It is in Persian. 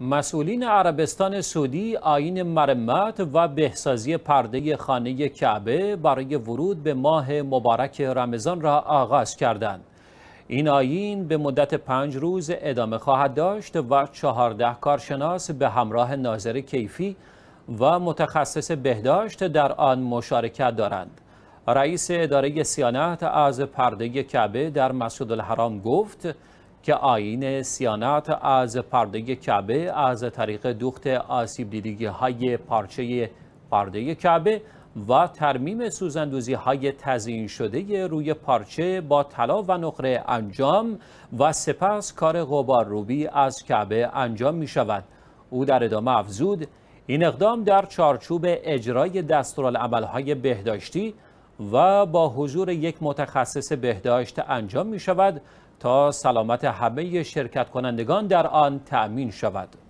مسئولین عربستان سعودی آین مرمت و بهسازی پرده خانه کعبه برای ورود به ماه مبارک رمضان را آغاز کردند. این آین به مدت پنج روز ادامه خواهد داشت و چهارده کارشناس به همراه ناظر کیفی و متخصص بهداشت در آن مشارکت دارند. رئیس اداره سیانت از پرده کعبه در مسجد الحرام گفت که آین سیانت از پرده کعبه از طریق دوخت آسیب دیدگی های پارچه پرده کعبه و ترمیم سوزندوزی های تزیین شده روی پارچه با طلا و نقره انجام و سپس کار غبارروبی از کعبه انجام می شود. او در ادامه افزود این اقدام در چارچوب اجرای های بهداشتی و با حضور یک متخصص بهداشت انجام می شود تا سلامت همه شرکت کنندگان در آن تأمین شود.